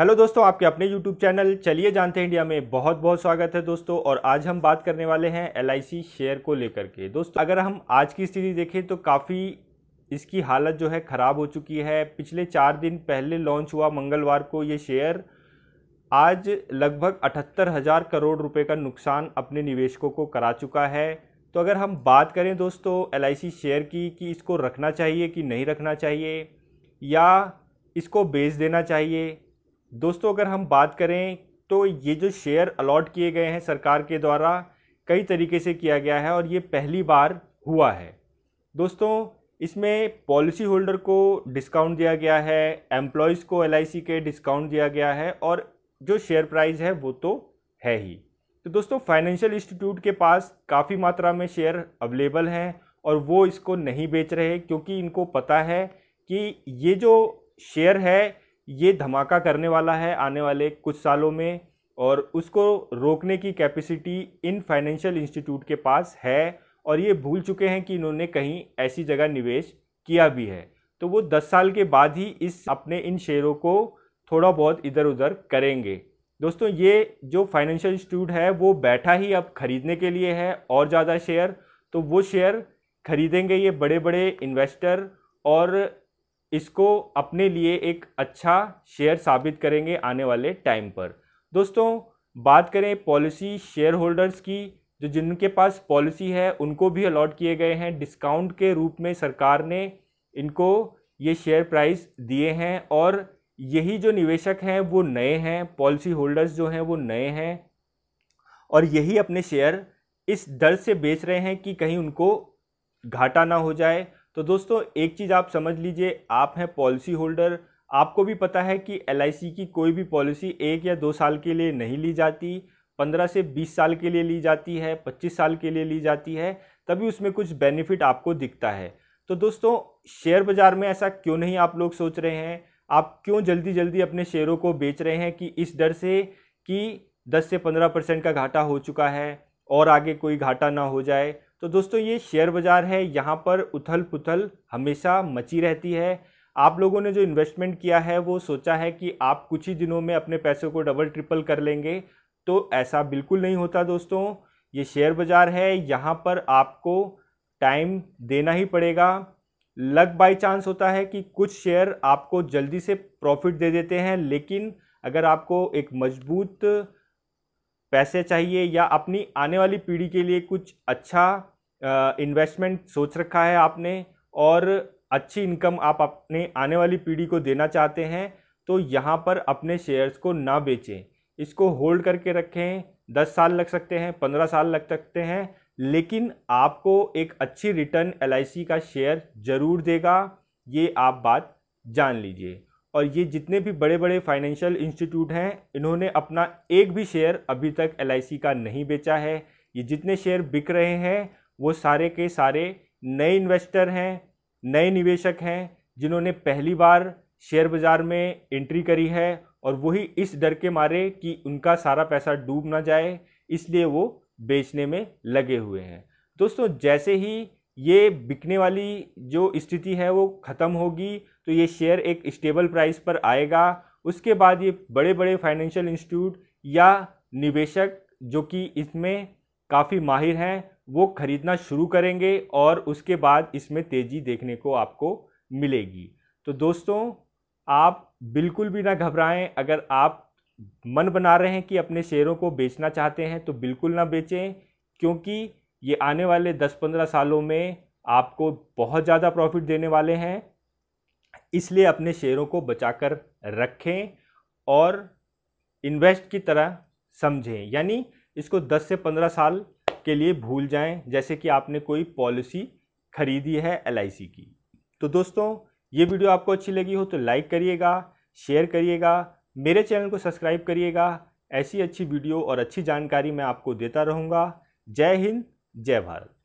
hello दोस्तों आपके अपने यूट्यूब चैनल चलिए जानते हैं इंडिया में बहुत बहुत स्वागत है दोस्तों और आज हम बात करने वाले हैं एल शेयर को लेकर के दोस्तों अगर हम आज की स्थिति देखें तो काफ़ी इसकी हालत जो है ख़राब हो चुकी है पिछले चार दिन पहले लॉन्च हुआ मंगलवार को ये शेयर आज लगभग अठहत्तर हज़ार करोड़ रुपये का नुकसान अपने निवेशकों को करा चुका है तो अगर हम बात करें दोस्तों एल शेयर की कि इसको रखना चाहिए कि नहीं रखना चाहिए या इसको बेच देना चाहिए दोस्तों अगर हम बात करें तो ये जो शेयर अलॉट किए गए हैं सरकार के द्वारा कई तरीके से किया गया है और ये पहली बार हुआ है दोस्तों इसमें पॉलिसी होल्डर को डिस्काउंट दिया गया है एम्प्लॉयज़ को एल के डिस्काउंट दिया गया है और जो शेयर प्राइस है वो तो है ही तो दोस्तों फाइनेंशियल इंस्टीट्यूट के पास काफ़ी मात्रा में शेयर अवेलेबल हैं और वो इसको नहीं बेच रहे क्योंकि इनको पता है कि ये जो शेयर है ये धमाका करने वाला है आने वाले कुछ सालों में और उसको रोकने की कैपेसिटी इन फाइनेंशियल इंस्टीट्यूट के पास है और ये भूल चुके हैं कि इन्होंने कहीं ऐसी जगह निवेश किया भी है तो वो 10 साल के बाद ही इस अपने इन शेयरों को थोड़ा बहुत इधर उधर करेंगे दोस्तों ये जो फाइनेंशियल इंस्टीट्यूट है वो बैठा ही अब खरीदने के लिए है और ज़्यादा शेयर तो वो शेयर खरीदेंगे ये बड़े बड़े इन्वेस्टर और इसको अपने लिए एक अच्छा शेयर साबित करेंगे आने वाले टाइम पर दोस्तों बात करें पॉलिसी शेयर होल्डर्स की जो जिनके पास पॉलिसी है उनको भी अलॉट किए गए हैं डिस्काउंट के रूप में सरकार ने इनको ये शेयर प्राइस दिए हैं और यही जो निवेशक हैं वो नए हैं पॉलिसी होल्डर्स जो हैं वो नए हैं और यही अपने शेयर इस डर से बेच रहे हैं कि कहीं उनको घाटा ना हो जाए तो दोस्तों एक चीज़ आप समझ लीजिए आप हैं पॉलिसी होल्डर आपको भी पता है कि एल की कोई भी पॉलिसी एक या दो साल के लिए नहीं ली जाती पंद्रह से बीस साल के लिए ली जाती है पच्चीस साल के लिए ली जाती है तभी उसमें कुछ बेनिफिट आपको दिखता है तो दोस्तों शेयर बाज़ार में ऐसा क्यों नहीं आप लोग सोच रहे हैं आप क्यों जल्दी जल्दी अपने शेयरों को बेच रहे हैं कि इस डर से कि 10 से 15 परसेंट का घाटा हो चुका है और आगे कोई घाटा ना हो जाए तो दोस्तों ये शेयर बाज़ार है यहाँ पर उथल पुथल हमेशा मची रहती है आप लोगों ने जो इन्वेस्टमेंट किया है वो सोचा है कि आप कुछ ही दिनों में अपने पैसों को डबल ट्रिपल कर लेंगे तो ऐसा बिल्कुल नहीं होता दोस्तों ये शेयर बाज़ार है यहाँ पर आपको टाइम देना ही पड़ेगा लक बाई चांस होता है कि कुछ शेयर आपको जल्दी से प्रॉफिट दे देते हैं लेकिन अगर आपको एक मजबूत पैसे चाहिए या अपनी आने वाली पीढ़ी के लिए कुछ अच्छा इन्वेस्टमेंट सोच रखा है आपने और अच्छी इनकम आप अपने आने वाली पीढ़ी को देना चाहते हैं तो यहाँ पर अपने शेयर्स को ना बेचें इसको होल्ड करके रखें दस साल लग सकते हैं पंद्रह साल लग सकते हैं लेकिन आपको एक अच्छी रिटर्न एल का शेयर ज़रूर देगा ये आप बात जान लीजिए और ये जितने भी बड़े बड़े फाइनेंशियल इंस्टीट्यूट हैं इन्होंने अपना एक भी शेयर अभी तक एल का नहीं बेचा है ये जितने शेयर बिक रहे हैं वो सारे के सारे नए इन्वेस्टर हैं नए निवेशक हैं जिन्होंने पहली बार शेयर बाज़ार में एंट्री करी है और वही इस डर के मारे कि उनका सारा पैसा डूब ना जाए इसलिए वो बेचने में लगे हुए हैं दोस्तों जैसे ही ये बिकने वाली जो स्थिति है वो ख़त्म होगी तो ये शेयर एक स्टेबल प्राइस पर आएगा उसके बाद ये बड़े बड़े फाइनेंशियल इंस्टीट्यूट या निवेशक जो कि इसमें काफ़ी माहिर हैं वो खरीदना शुरू करेंगे और उसके बाद इसमें तेज़ी देखने को आपको मिलेगी तो दोस्तों आप बिल्कुल भी ना घबराएं अगर आप मन बना रहे हैं कि अपने शेयरों को बेचना चाहते हैं तो बिल्कुल ना बेचें क्योंकि ये आने वाले 10-15 सालों में आपको बहुत ज़्यादा प्रॉफिट देने वाले हैं इसलिए अपने शेयरों को बचाकर रखें और इन्वेस्ट की तरह समझें यानी इसको 10 से 15 साल के लिए भूल जाएं जैसे कि आपने कोई पॉलिसी खरीदी है एल की तो दोस्तों ये वीडियो आपको अच्छी लगी हो तो लाइक करिएगा शेयर करिएगा मेरे चैनल को सब्सक्राइब करिएगा ऐसी अच्छी वीडियो और अच्छी जानकारी मैं आपको देता रहूँगा जय हिंद जय भारत